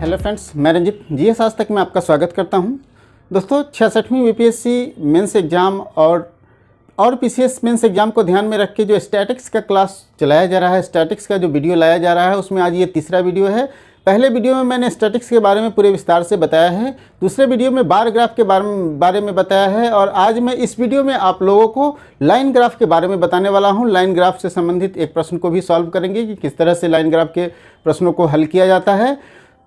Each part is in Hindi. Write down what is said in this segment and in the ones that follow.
हेलो फ्रेंड्स मैं रंजित जी एस आज तक मैं आपका स्वागत करता हूं दोस्तों छियासठवीं पी मेंस एग्ज़ाम और और पीसीएस मेंस एग्ज़ाम को ध्यान में रख के जो स्टैटिक्स का क्लास चलाया जा रहा है स्टैटिक्स का जो वीडियो लाया जा रहा है उसमें आज ये तीसरा वीडियो है पहले वीडियो में मैंने स्टैटिक्स के बारे में पूरे विस्तार से बताया है दूसरे वीडियो में बार ग्राफ के बारे में बारे में बताया है और आज मैं इस वीडियो में आप लोगों को लाइन ग्राफ के बारे में बताने वाला हूं लाइन ग्राफ से संबंधित एक प्रश्न को भी सॉल्व करेंगे कि किस तरह से लाइन ग्राफ के प्रश्नों को हल किया जाता है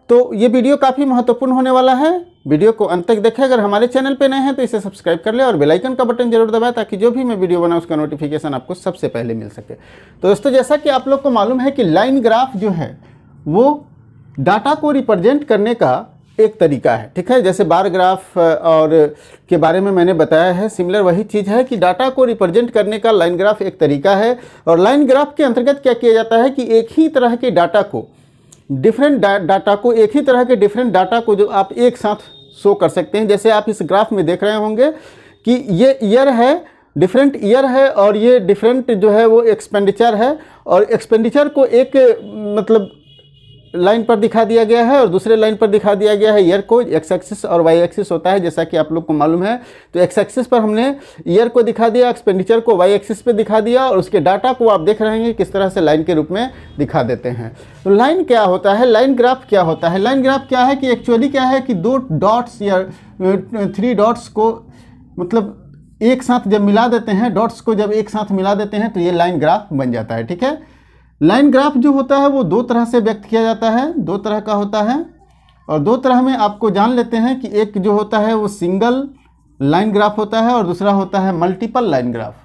तो ये वीडियो काफ़ी महत्वपूर्ण होने वाला है वीडियो को अंत तक देखें अगर हमारे चैनल पे नए हैं तो इसे सब्सक्राइब कर लें और बेल आइकन का बटन जरूर दबाएं ताकि जो भी मैं वीडियो बनाऊँ उसका नोटिफिकेशन आपको सबसे पहले मिल सके तो दोस्तों जैसा कि आप लोग को मालूम है कि लाइन ग्राफ जो है वो डाटा को रिप्रेजेंट करने का एक तरीका है ठीक है जैसे बार ग्राफ और के बारे में मैंने बताया है सिमिलर वही चीज़ है कि डाटा को रिप्रेजेंट करने का लाइन ग्राफ एक तरीका है और लाइन ग्राफ के अंतर्गत क्या किया जाता है कि एक ही तरह के डाटा को डिफरेंट डा, डाटा को एक ही तरह के डिफरेंट डाटा को जो आप एक साथ शो कर सकते हैं जैसे आप इस ग्राफ में देख रहे होंगे कि ये ईयर है डिफरेंट ईयर है और ये डिफरेंट जो है वो एक्सपेंडिचर है और एक्सपेंडिचर को एक मतलब लाइन पर दिखा दिया गया है और दूसरे लाइन पर दिखा दिया गया है ईयर को एक्स एक्सिस और वाई एक्सिस होता है जैसा कि आप लोग को मालूम है तो एक्स एक्सिस पर हमने ईयर को दिखा दिया एक्सपेंडिचर को वाई एक्सिस पे दिखा दिया और उसके डाटा को आप देख रहे हैं किस तरह से लाइन के रूप में दिखा देते हैं तो लाइन क्या होता है लाइन ग्राफ क्या होता है लाइन ग्राफ क्या है कि एक्चुअली क्या है कि दो डॉट्स या थ्री डॉट्स को मतलब एक साथ जब मिला देते हैं डॉट्स को जब एक साथ मिला देते हैं तो ये लाइन ग्राफ बन जाता है ठीक है लाइन ग्राफ जो होता है वो दो तरह से व्यक्त किया जाता है दो तरह का होता है और दो तरह में आपको जान लेते हैं कि एक जो होता है वो सिंगल लाइन ग्राफ होता है और दूसरा होता है multiple line graph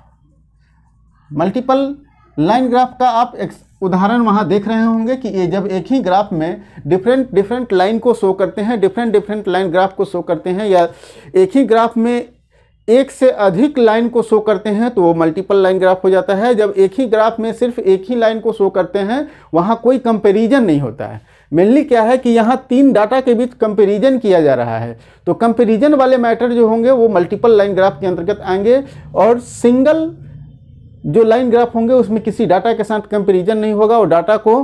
multiple line graph का आप एक उदाहरण वहाँ देख रहे होंगे कि ये जब एक ही ग्राफ में डिफरेंट डिफरेंट लाइन को शो करते हैं डिफरेंट डिफरेंट लाइन ग्राफ को शो करते हैं या एक ही ग्राफ में एक से अधिक लाइन को शो करते हैं तो वो मल्टीपल लाइन ग्राफ हो जाता है जब एक ही ग्राफ में सिर्फ एक ही लाइन को शो करते हैं वहाँ कोई कंपेरिजन नहीं होता है मेनली क्या है कि यहाँ तीन डाटा के बीच कंपेरिजन किया जा रहा है तो कंपेरिजन वाले मैटर जो होंगे वो मल्टीपल लाइन ग्राफ के अंतर्गत आएंगे और सिंगल जो लाइन ग्राफ होंगे उसमें किसी डाटा के साथ कंपेरिजन नहीं होगा और डाटा को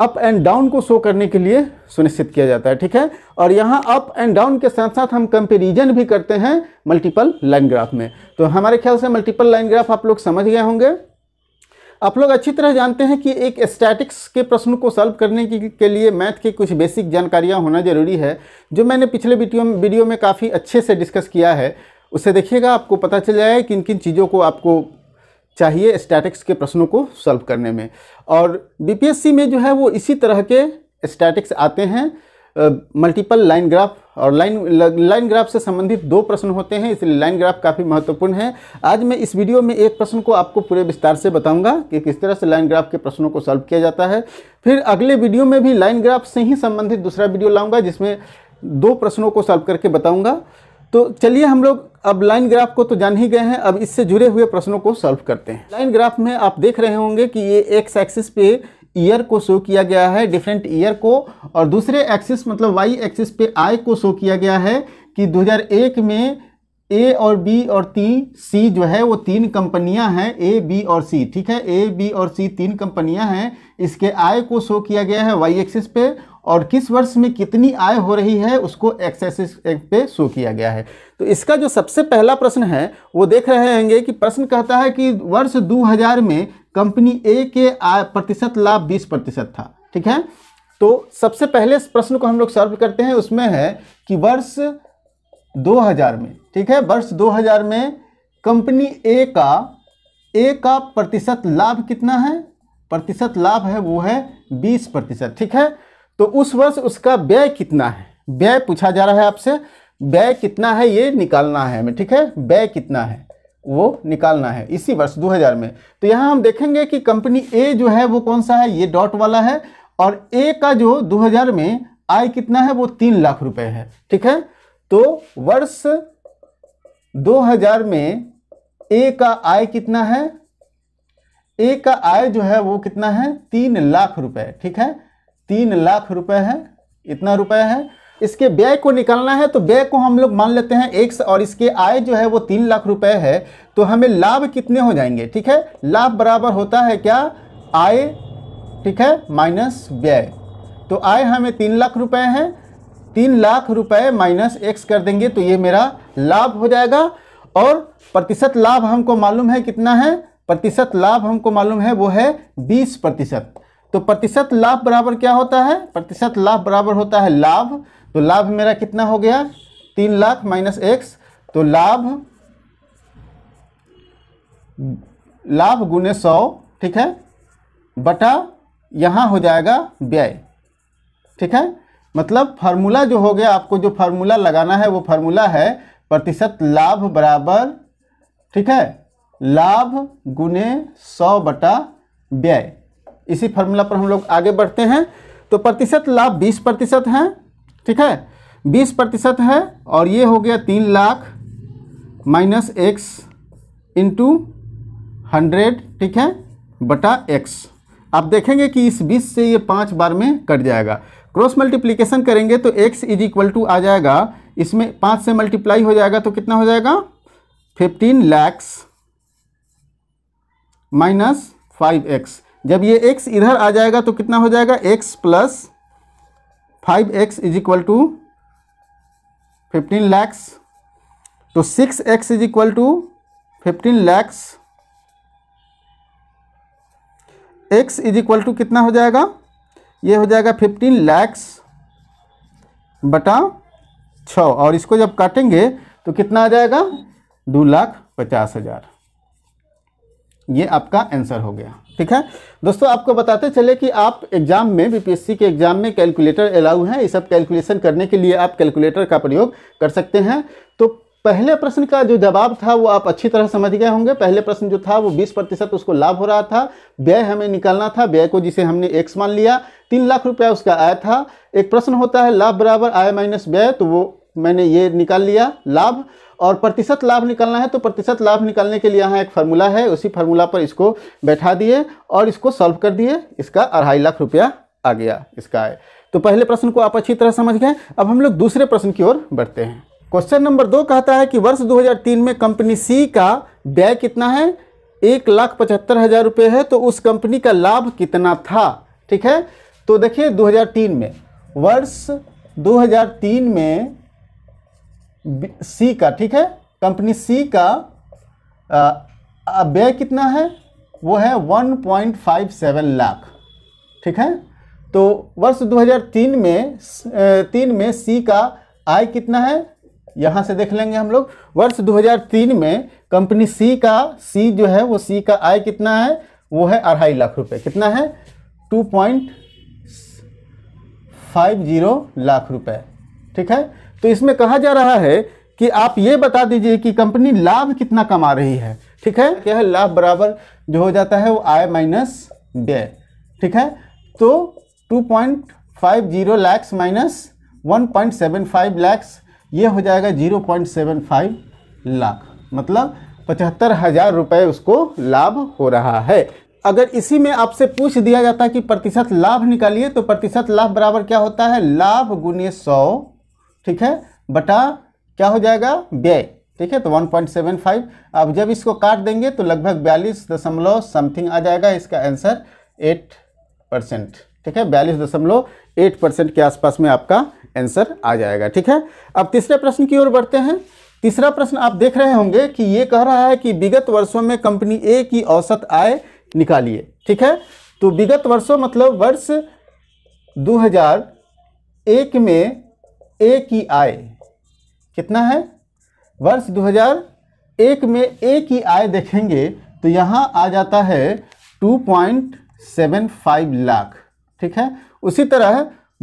अप एंड डाउन को शो करने के लिए सुनिश्चित किया जाता है ठीक है और यहाँ अप एंड डाउन के साथ साथ हम कंपेरिजन भी करते हैं मल्टीपल लाइन ग्राफ में तो हमारे ख्याल से मल्टीपल लाइन ग्राफ आप लोग समझ गए होंगे आप लोग अच्छी तरह जानते हैं कि एक स्टैटिक्स के प्रश्न को सॉल्व करने के, के लिए मैथ के कुछ बेसिक जानकारियाँ होना जरूरी है जो मैंने पिछले वीडियो वीडियो में काफ़ी अच्छे से डिस्कस किया है उससे देखिएगा आपको पता चल जाएगा किन किन चीज़ों को आपको चाहिए स्टैटिक्स के प्रश्नों को सॉल्व करने में और बीपीएससी में जो है वो इसी तरह के स्टैटिक्स आते हैं मल्टीपल लाइन ग्राफ और लाइन लाइन ग्राफ से संबंधित दो प्रश्न होते हैं इसलिए लाइन ग्राफ काफ़ी महत्वपूर्ण है आज मैं इस वीडियो में एक प्रश्न को आपको पूरे विस्तार से बताऊंगा कि किस तरह से लाइन ग्राफ के प्रश्नों को सॉल्व किया जाता है फिर अगले वीडियो में भी लाइन ग्राफ से ही संबंधित दूसरा वीडियो लाऊंगा जिसमें दो प्रश्नों को सॉल्व करके बताऊंगा तो चलिए हम लोग अब लाइन ग्राफ को तो जान ही गए हैं अब इससे जुड़े हुए प्रश्नों को सॉल्व करते हैं लाइन ग्राफ में आप देख रहे होंगे कि ये एक्स एक्सिस पे ईयर को शो किया गया है डिफरेंट ईयर को और दूसरे एक्सिस मतलब वाई एक्सिस पे आय को शो किया गया है कि 2001 में ए और बी और ती सी जो है वो तीन कंपनियां हैं ए बी और सी ठीक है ए बी और सी तीन कंपनियां हैं इसके आय को शो किया गया है वाई एक्सिस पे और किस वर्ष में कितनी आय हो रही है उसको एक्सेसिस पे शो किया गया है तो इसका जो सबसे पहला प्रश्न है वो देख रहे होंगे कि प्रश्न कहता है कि वर्ष 2000 में कंपनी ए के आय प्रतिशत लाभ बीस प्रतिशत था ठीक है तो सबसे पहले इस प्रश्न को हम लोग सर्व करते हैं उसमें है कि वर्ष 2000 में ठीक है वर्ष 2000 में कंपनी ए का ए का प्रतिशत लाभ कितना है प्रतिशत लाभ है वो है 20 प्रतिशत ठीक है तो उस वर्ष उसका व्यय कितना है व्यय पूछा जा रहा है आपसे व्यय कितना है ये निकालना है हमें ठीक है व्यय कितना है वो निकालना है इसी वर्ष 2000 में तो यहाँ हम देखेंगे कि कंपनी ए जो है वो कौन सा है ये डॉट वाला है और ए का जो 2000 में आय कितना है वो तीन लाख रुपए है ठीक है तो वर्ष 2000 में ए का आय कितना है ए का आय जो है वो कितना है तीन लाख रुपए ठीक है तीन लाख रुपए है इतना रुपए है इसके व्यय को निकालना है तो व्यय को हम लोग मान लेते हैं एक और इसके आय जो है वो तीन लाख रुपए है तो हमें लाभ कितने हो जाएंगे ठीक है लाभ बराबर होता है क्या आय ठीक है माइनस व्यय तो आय हमें तीन लाख रुपए हैं तीन लाख रुपए माइनस एक्स कर देंगे तो ये मेरा लाभ हो जाएगा और प्रतिशत लाभ हमको मालूम है कितना है प्रतिशत लाभ हमको मालूम है वो है बीस प्रतिशत तो प्रतिशत लाभ बराबर क्या होता है प्रतिशत लाभ बराबर होता है लाभ तो लाभ मेरा कितना हो गया तीन लाख माइनस एक्स तो लाभ लाभ गुने सौ ठीक है बटा यहाँ हो जाएगा व्यय ठीक है मतलब फार्मूला जो हो गया आपको जो फार्मूला लगाना है वो फार्मूला है प्रतिशत लाभ बराबर ठीक है लाभ गुने सौ बटा व्यय इसी फार्मूला पर हम लोग आगे बढ़ते हैं तो प्रतिशत लाभ बीस प्रतिशत है ठीक है बीस प्रतिशत है और ये हो गया तीन lakh minus X into hundred ठीक है बटा एक्स आप देखेंगे कि इस बीस से ये पाँच बार में कट जाएगा क्रॉस मल्टीप्लीकेशन करेंगे तो एक्स इज इक्वल टू आ जाएगा इसमें पाँच से मल्टीप्लाई हो जाएगा तो कितना हो जाएगा fifteen lakhs minus five X जब ये एक्स इधर आ जाएगा तो कितना हो जाएगा X plus five X is equal to fifteen lakhs तो six X is equal to fifteen lakhs X is equal to कितना हो जाएगा ये हो जाएगा फिफ्टीन लैक्स बटा छ और इसको जब काटेंगे तो कितना आ जाएगा दो लाख पचास हज़ार ये आपका आंसर हो गया ठीक है दोस्तों आपको बताते चले कि आप एग्ज़ाम में बीपीएससी के एग्ज़ाम में कैलकुलेटर अलाउ है ये सब कैलकुलेशन करने के लिए आप कैलकुलेटर का प्रयोग कर सकते हैं तो पहले प्रश्न का जो जवाब था वो आप अच्छी तरह समझ गए होंगे पहले प्रश्न जो था वो 20 प्रतिशत उसको लाभ हो रहा था व्यय हमें निकालना था व्यय को जिसे हमने एक्स मान लिया तीन लाख रुपया उसका आया था एक प्रश्न होता है लाभ बराबर आय माइनस व्यय तो वो मैंने ये निकाल लिया लाभ और प्रतिशत लाभ निकालना है तो प्रतिशत लाभ निकालने के लिए यहाँ एक फार्मूला है उसी फार्मूला पर इसको बैठा दिए और इसको सॉल्व कर दिए इसका अढ़ाई लाख रुपया आ गया इसका आय तो पहले प्रश्न को आप अच्छी तरह समझ गए अब हम लोग दूसरे प्रश्न की ओर बढ़ते हैं क्वेश्चन नंबर दो कहता है कि वर्ष 2003 में कंपनी सी का व्यय कितना है एक लाख पचहत्तर हज़ार रुपये है तो उस कंपनी का लाभ कितना था ठीक है तो देखिए 2003 में वर्ष 2003 में सी का ठीक है कंपनी सी का व्यय कितना है वो है 1.57 लाख ठीक है तो वर्ष 2003 में तीन में सी का आय कितना है यहाँ से देख लेंगे हम लोग वर्ष 2003 में कंपनी सी का सी जो है वो सी का आय कितना है वो है अढ़ाई लाख रुपए कितना है two point five zero lakh रुपए ठीक है तो इसमें कहा जा रहा है कि आप ये बता दीजिए कि कंपनी लाभ कितना कमा रही है ठीक है क्या है लाभ बराबर जो हो जाता है वो आय माइनस व्यय ठीक है तो two point five zero lakhs minus one point seven five lakhs ये हो जाएगा zero point seven five lakh मतलब पचहत्तर हज़ार रुपये उसको लाभ हो रहा है अगर इसी में आपसे पूछ दिया जाता कि प्रतिशत लाभ निकालिए तो प्रतिशत लाभ बराबर क्या होता है लाभ गुने सौ ठीक है बटा क्या हो जाएगा व्यय ठीक है तो 1.75 अब जब इसको काट देंगे तो लगभग बयालीस दशमलव समथिंग आ जाएगा इसका आंसर एट परसेंट ठीक है बयालीस दशमलव एट परसेंट के आसपास में आपका आंसर आ जाएगा ठीक है अब तीसरे प्रश्न की ओर बढ़ते हैं तीसरा प्रश्न आप देख रहे होंगे कि ये कह रहा है कि विगत वर्षों में कंपनी ए की औसत आय निकालिए ठीक है तो विगत वर्षों मतलब वर्ष 2001 में ए की आय कितना है वर्ष 2001 में ए की आय देखेंगे तो यहाँ आ जाता है 2.75 लाख ठीक है उसी तरह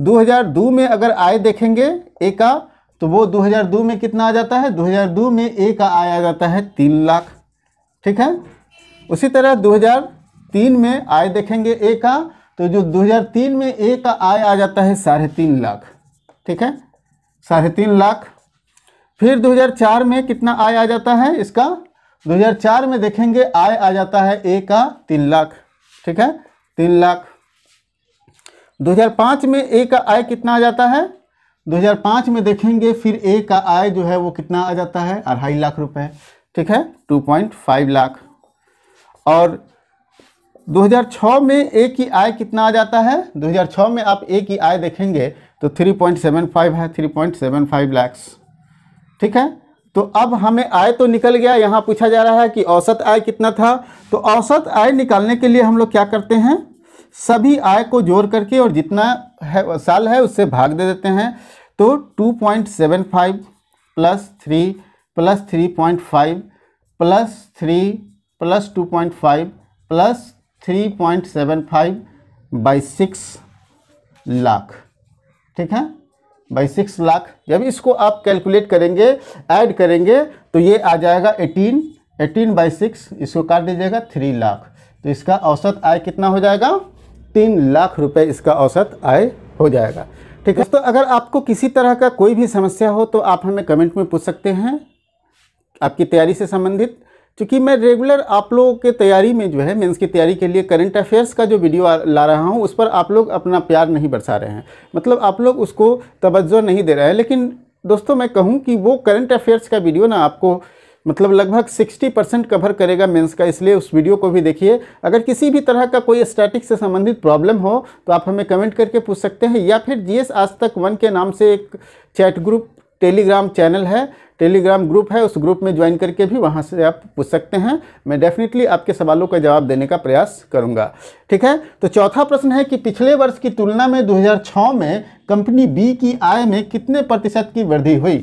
2002 में अगर आय देखेंगे ए का तो वो 2002 में कितना आ जाता है 2002 में ए का आय आ जाता है तीन लाख ठीक है उसी तरह 2003 में आय देखेंगे ए का तो जो 2003 में ए का आय आ जाता है साढ़े तीन लाख ठीक है साढ़े तीन लाख फिर 2004 में कितना आय आ जाता है इसका 2004 में देखेंगे आय आ जाता है ए का तीन लाख ठीक है तीन लाख 2005 में ए का आय कितना आ जाता है 2005 में देखेंगे फिर ए का आय जो है वो कितना आ जाता है अढ़ाई लाख रुपए ठीक है 2.5 लाख और 2006 में ए की आय कितना आ जाता है 2006 में आप ए की आय देखेंगे तो 3.75 है 3.75 लाख ठीक है तो अब हमें आय तो निकल गया यहाँ पूछा जा रहा है कि औसत आय कितना था तो औसत आय निकालने के लिए हम लोग क्या करते हैं सभी आय को जोड़ करके और जितना है साल है उससे भाग दे देते हैं तो 2.75 plus three plus three point five plus three plus two point five plus three point seven five by six lakh ठीक है बाई सिक्स लाख जब इसको आप कैलकुलेट करेंगे ऐड करेंगे तो ये आ जाएगा एटीन एटीन बाई सिक्स इसको काट दीजिएगा थ्री लाख तो इसका औसत आय कितना हो जाएगा तीन लाख रुपए इसका औसत आय हो जाएगा ठीक है दोस्तों अगर आपको किसी तरह का कोई भी समस्या हो तो आप हमें कमेंट में पूछ सकते हैं आपकी तैयारी से संबंधित चूँकि मैं रेगुलर आप लोगों के तैयारी में जो है मेंस की तैयारी के लिए करंट अफेयर्स का जो वीडियो ला रहा हूँ उस पर आप लोग अपना प्यार नहीं बरसा रहे हैं मतलब आप लोग उसको तवज्जो नहीं दे रहे हैं लेकिन दोस्तों मैं कहूँ कि वो करंट अफेयर्स का वीडियो ना आपको मतलब लगभग 60 परसेंट कवर करेगा मेंस का इसलिए उस वीडियो को भी देखिए अगर किसी भी तरह का कोई स्टैटिक से संबंधित प्रॉब्लम हो तो आप हमें कमेंट करके पूछ सकते हैं या फिर जीएस आज तक वन के नाम से एक चैट ग्रुप टेलीग्राम चैनल है टेलीग्राम ग्रुप है उस ग्रुप में ज्वाइन करके भी वहाँ से आप पूछ सकते हैं मैं डेफिनेटली आपके सवालों का जवाब देने का प्रयास करूँगा ठीक है तो चौथा प्रश्न है कि पिछले वर्ष की तुलना में दो में कंपनी बी की आय में कितने प्रतिशत की वृद्धि हुई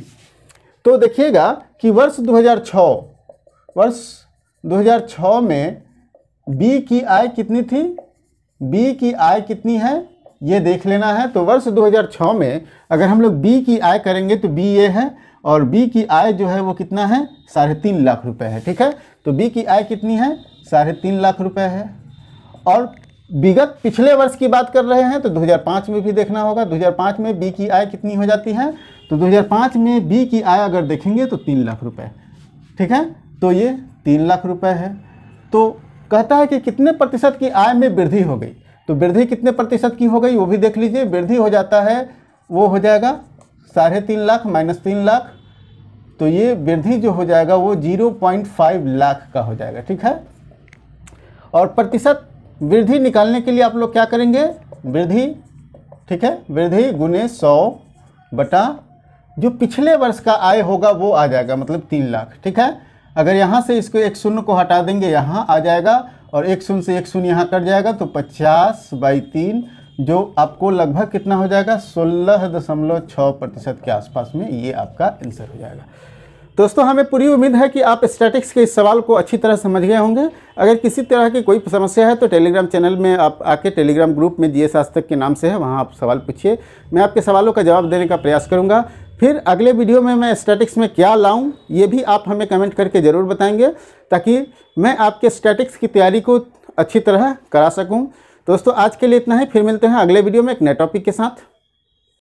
तो देखिएगा कि वर्ष 2006 वर्ष 2006 में बी की आय कितनी थी बी की आय कितनी है ये देख लेना है तो वर्ष 2006 में अगर हम लोग बी की आय करेंगे तो बी ये है और बी की आय जो है वो कितना है साढ़े तीन लाख रुपए है ठीक है तो बी की आय कितनी है साढ़े तीन लाख रुपए है और विगत पिछले वर्ष की बात कर रहे हैं तो 2005 में भी देखना होगा 2005 में बी की आय कितनी हो जाती है तो 2005 में बी की आय अगर देखेंगे तो तीन लाख रुपए ठीक है तो ये तीन लाख रुपए है तो कहता है कि कितने प्रतिशत की आय में वृद्धि हो गई तो वृद्धि कितने प्रतिशत की हो गई वो भी देख लीजिए वृद्धि हो जाता है वो हो जाएगा साढ़े तीन लाख माइनस तीन लाख तो ये वृद्धि जो हो जाएगा वो जीरो पॉइंट फाइव लाख का हो जाएगा ठीक है और प्रतिशत वृद्धि निकालने के लिए आप लोग क्या करेंगे वृद्धि ठीक है वृद्धि गुने सौ बटा जो पिछले वर्ष का आय होगा वो आ जाएगा मतलब तीन लाख ठीक है अगर यहाँ से इसको एक शून्य को हटा देंगे यहाँ आ जाएगा और एक शून्य से एक शून्य यहाँ कट जाएगा तो पचास बाई तीन जो आपको लगभग कितना हो जाएगा सोलह दशमलव छः प्रतिशत के आसपास में ये आपका आंसर हो जाएगा दोस्तों हमें पूरी उम्मीद है कि आप स्टैटिक्स के इस सवाल को अच्छी तरह समझ गए होंगे अगर किसी तरह की कोई समस्या है तो टेलीग्राम चैनल में आप आके टेलीग्राम ग्रुप में जीएस आज तक के नाम से है वहाँ आप सवाल पूछिए मैं आपके सवालों का जवाब देने का प्रयास करूँगा फिर अगले वीडियो में मैं स्टैटिक्स में क्या लाऊँ ये भी आप हमें कमेंट करके ज़रूर बताएंगे ताकि मैं आपके स्टैटिक्स की तैयारी को अच्छी तरह करा सकूँ दोस्तों आज के लिए इतना ही फिर मिलते हैं अगले वीडियो में एक नए टॉपिक के साथ